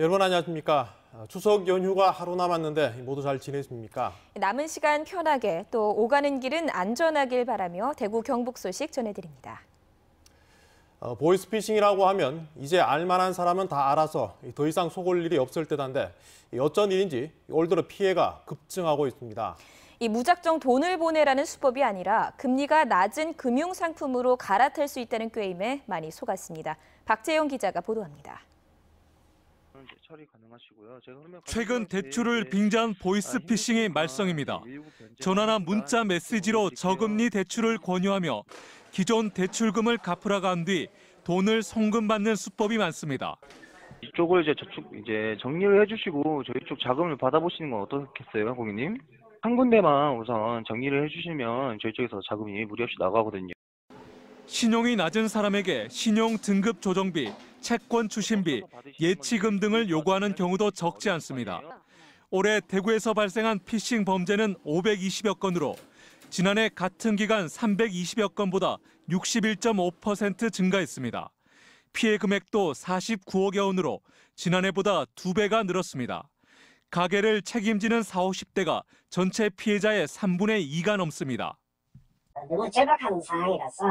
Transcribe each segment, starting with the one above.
여러분 안녕하십니까. 추석 연휴가 하루 남았는데 모두 잘 지내십니까? 남은 시간 편하게 또 오가는 길은 안전하길 바라며 대구 경북 소식 전해드립니다. 어, 보이스피싱이라고 하면 이제 알만한 사람은 다 알아서 더 이상 속을 일이 없을 듯한데 어쩐 일인지 올 들어 피해가 급증하고 있습니다. 이 무작정 돈을 보내라는 수법이 아니라 금리가 낮은 금융 상품으로 갈아탈 수 있다는 꾀임에 많이 속았습니다. 박재영 기자가 보도합니다. 처리 가능하시고요. 제가 최근 대출을 빙자한 아, 보이스피싱이 말썽입니다. 전화나 문자 메시지로 저금리 대출을 권유하며 기존 대출금을 갚으라고 한뒤 돈을 송금받는 수법이 많습니다. 이쪽을 이제 저축 이제 정리를 해주시고 저희 쪽 자금을 받아보시는 건 어떻겠어요, 고객님? 한 군데만 우선 정리를 해주시면 저희 쪽에서 자금이 무리 없이 나가거든요. 신용이 낮은 사람에게 신용 등급 조정비, 채권 추신비, 예치금 등을 요구하는 경우도 적지 않습니다. 올해 대구에서 발생한 피싱 범죄는 520여 건으로 지난해 같은 기간 320여 건보다 61.5% 증가했습니다. 피해 금액도 49억여 원으로 지난해보다 2배가 늘었습니다. 가게를 책임지는 4 50대가 전체 피해자의 3분의 2가 넘습니다. 너무 절박한 상황이라서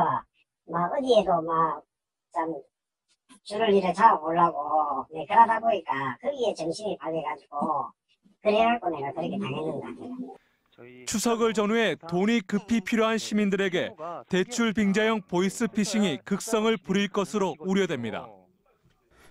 막 어디에도 막좀 줄을 이래 잡아보려고 네, 그러다 보니까 거기에 정신이 발려가지고 그래갖고 내가 그렇게 당했는 것 추석을 전후해 돈이 급히 필요한 시민들에게 대출 빙자형 보이스피싱이 극성을 부릴 것으로 우려됩니다.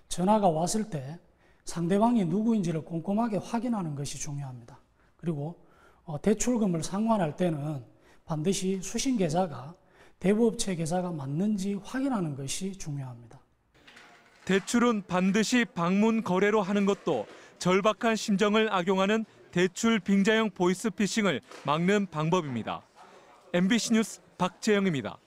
전화가 왔을 때 상대방이 누구인지를 꼼꼼하게 확인하는 것이 중요합니다. 그리고 어, 대출금을 상환할 때는 반드시 수신 계좌가 대부업체 계좌가 맞는지 확인하는 것이 중요합니다. 대출은 반드시 방문 거래로 하는 것도 절박한 심정을 악용하는 대출 빙자형 보이스피싱을 막는 방법입니다. MBC 뉴스 박재영입니다.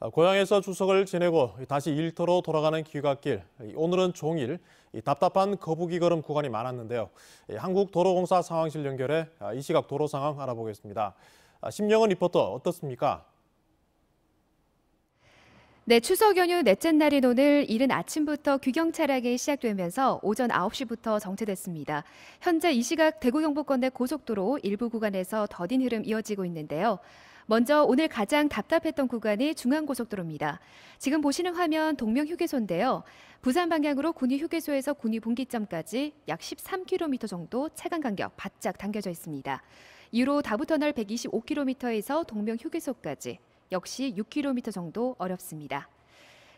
아, 고향에서 추석을 지내고 다시 일터로 돌아가는 귀갓길. 오늘은 종일 답답한 거북이 걸음 구간이 많았는데요. 한국도로공사 상황실 연결해 아, 이 시각 도로 상황 알아보겠습니다. 아, 심영은 리포터 어떻습니까? 네, 추석 연휴 넷째 날인 오늘 이른 아침부터 귀경 차량이 시작되면서 오전 9시부터 정체됐습니다. 현재 이 시각 대구 경북권 내 고속도로 일부 구간에서 더딘 흐름 이어지고 있는데요. 먼저 오늘 가장 답답했던 구간이 중앙고속도로입니다. 지금 보시는 화면 동명 휴게소인데요. 부산 방향으로 군위 휴게소에서 군위 분기점까지 약 13km 정도 체간 간격 바짝 당겨져 있습니다. 이후로 다부터널 125km에서 동명 휴게소까지 역시 6km 정도 어렵습니다.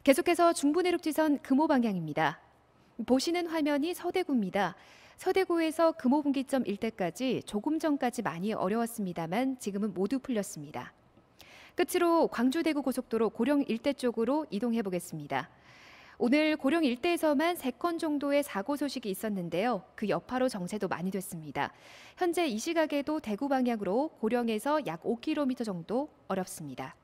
계속해서 중부내륙지선 금호 방향입니다. 보시는 화면이 서대구입니다. 서대구에서 금호분기점 일대까지 조금 전까지 많이 어려웠습니다만 지금은 모두 풀렸습니다. 끝으로 광주대구 고속도로 고령 일대 쪽으로 이동해 보겠습니다. 오늘 고령 일대에서만 3건 정도의 사고 소식이 있었는데요. 그 여파로 정체도 많이 됐습니다. 현재 이 시각에도 대구 방향으로 고령에서 약 5km 정도 어렵습니다.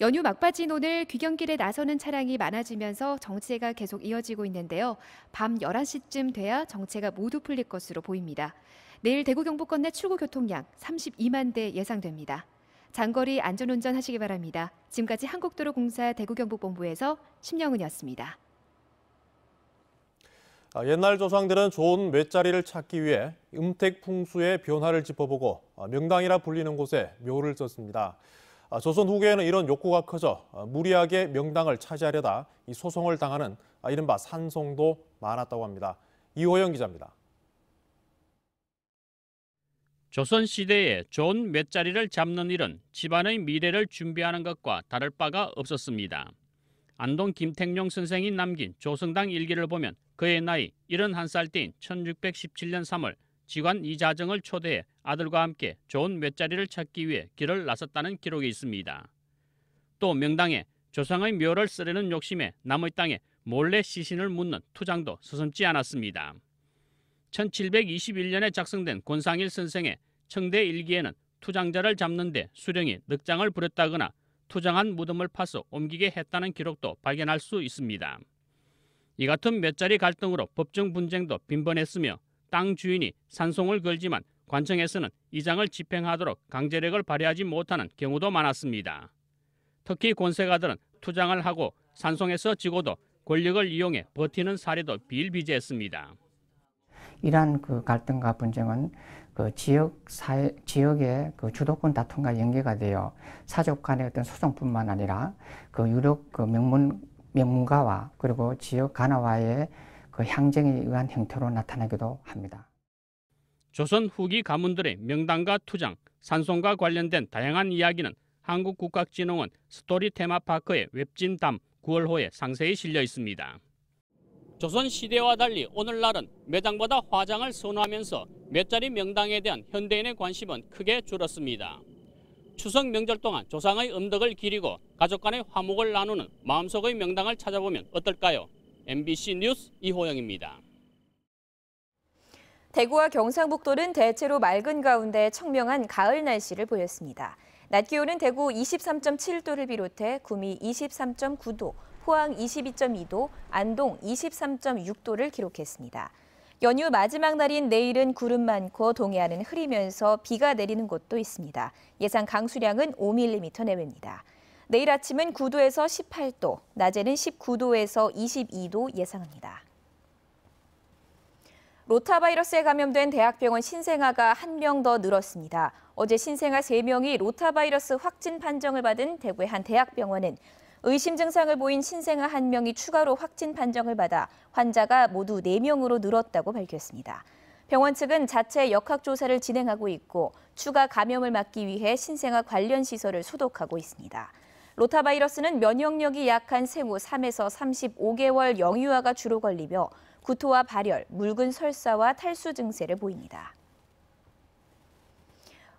연휴 막바지 오늘 귀경길에 나서는 차량이 많아지면서 정체가 계속 이어지고 있는데요. 밤 11시쯤 돼야 정체가 모두 풀릴 것으로 보입니다. 내일 대구 경북권 내 출구 교통량 32만 대 예상됩니다. 장거리 안전운전 하시기 바랍니다. 지금까지 한국도로공사 대구경북본부에서 심영은이었습니다. 아, 옛날 조상들은 좋은 맷자리를 찾기 위해 음택풍수의 변화를 짚어보고 아, 명당이라 불리는 곳에 묘를 썼습니다. 아, 조선 후기에는 이런 욕구가 커져 무리하게 명당을 차지하려다 소송을 당하는 이른바 산송도 많았다고 합니다. 이호영 기자입니다. 조선시대에 좋은 몇 자리를 잡는 일은 집안의 미래를 준비하는 것과 다를 바가 없었습니다. 안동 김택룡 선생이 남긴 조성당 일기를 보면 그의 나이 71살 때인 1617년 3월 지관 이자정을 초대해 아들과 함께 좋은 몇 자리를 찾기 위해 길을 나섰다는 기록이 있습니다. 또 명당에 조상의 묘를 쓰려는 욕심에 남의 땅에 몰래 시신을 묻는 투장도 서슴지 않았습니다. 1721년에 작성된 권상일 선생의 청대 일기에는 투장자를 잡는 데 수령이 늑장을 부렸다거나 투장한 무덤을 파서 옮기게 했다는 기록도 발견할 수 있습니다. 이 같은 몇 자리 갈등으로 법정 분쟁도 빈번했으며 땅 주인이 산송을 걸지만 관청에서는 이장을 집행하도록 강제력을 발휘하지 못하는 경우도 많았습니다. 특히 권세가들은 투장을 하고 산송에서 지고도 권력을 이용해 버티는 사례도 비일비재했습니다. 이러한 그 갈등과 분쟁은 그 지역 사회, 지역의 그 주도권 다툼과 연계가 되어 사족 간의 어떤 소송뿐만 아니라 그 유력 그 명문, 명문가와 그리고 지역 간화와의 그 향쟁에 의한 형태로 나타나기도 합니다. 조선 후기 가문들의 명당과 투장, 산송과 관련된 다양한 이야기는 한국국악진흥원 스토리 테마파크의 웹진담 9월호에 상세히 실려 있습니다. 조선시대와 달리 오늘날은 매장보다 화장을 선호하면서 몇자리 명당에 대한 현대인의 관심은 크게 줄었습니다. 추석 명절 동안 조상의 음덕을 기리고 가족 간의 화목을 나누는 마음속의 명당을 찾아보면 어떨까요? MBC 뉴스 이호영입니다. 대구와 경상북도는 대체로 맑은 가운데 청명한 가을 날씨를 보였습니다. 낮 기온은 대구 23.7도를 비롯해 구미 23.9도, 포항 22.2도, 안동 23.6도를 기록했습니다. 연휴 마지막 날인 내일은 구름 많고 동해안은 흐리면서 비가 내리는 곳도 있습니다. 예상 강수량은 5mm 내외입니다. 내일 아침은 9도에서 18도, 낮에는 19도에서 22도 예상합니다. 로타바이러스에 감염된 대학병원 신생아가 한 명 더 늘었습니다. 어제 신생아 3명이 로타바이러스 확진 판정을 받은 대구의 한 대학병원은 의심 증상을 보인 신생아 한 명이 추가로 확진 판정을 받아 환자가 모두 4명으로 늘었다고 밝혔습니다. 병원 측은 자체 역학조사를 진행하고 있고 추가 감염을 막기 위해 신생아 관련 시설을 소독하고 있습니다. 로타바이러스는 면역력이 약한 생후 3에서 35개월 영유아가 주로 걸리며 구토와 발열, 묽은 설사와 탈수 증세를 보입니다.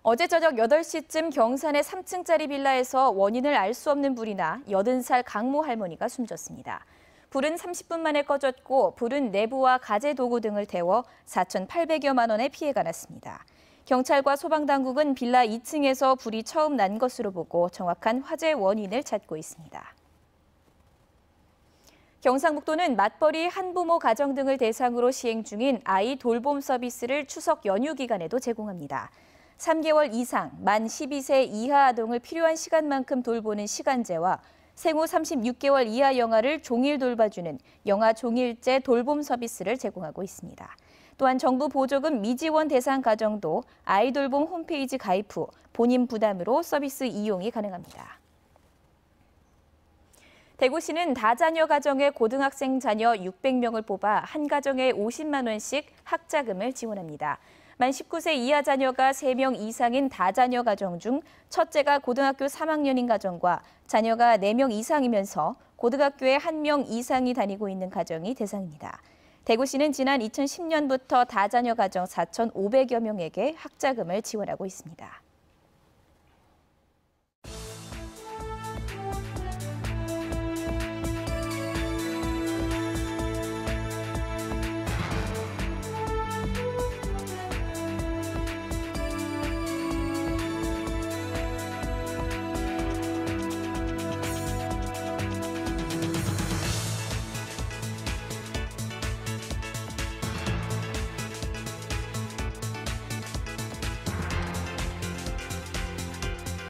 어제 저녁 8시쯤 경산의 3층짜리 빌라에서 원인을 알 수 없는 불이 나 80살 강모 할머니가 숨졌습니다. 불은 30분 만에 꺼졌고 불은 내부와 가재 도구 등을 태워 4,800여만 원의 피해가 났습니다. 경찰과 소방당국은 빌라 2층에서 불이 처음 난 것으로 보고 정확한 화재 원인을 찾고 있습니다. 경상북도는 맞벌이 한부모 가정 등을 대상으로 시행 중인 아이 돌봄 서비스를 추석 연휴 기간에도 제공합니다. 3개월 이상 만 12세 이하 아동을 필요한 시간만큼 돌보는 시간제와 생후 36개월 이하 영아를 종일 돌봐주는 영아 종일제 돌봄 서비스를 제공하고 있습니다. 또한 정부 보조금 미지원 대상 가정도 아이돌봄 홈페이지 가입 후 본인 부담으로 서비스 이용이 가능합니다. 대구시는 다자녀 가정의 고등학생 자녀 600명을 뽑아 한 가정에 50만 원씩 학자금을 지원합니다. 만 19세 이하 자녀가 3명 이상인 다자녀 가정 중 첫째가 고등학교 3학년인 가정과 자녀가 4명 이상이면서 고등학교에 1명 이상이 다니고 있는 가정이 대상입니다. 대구시는 지난 2010년부터 다자녀 가정 4,500여 명에게 학자금을 지원하고 있습니다.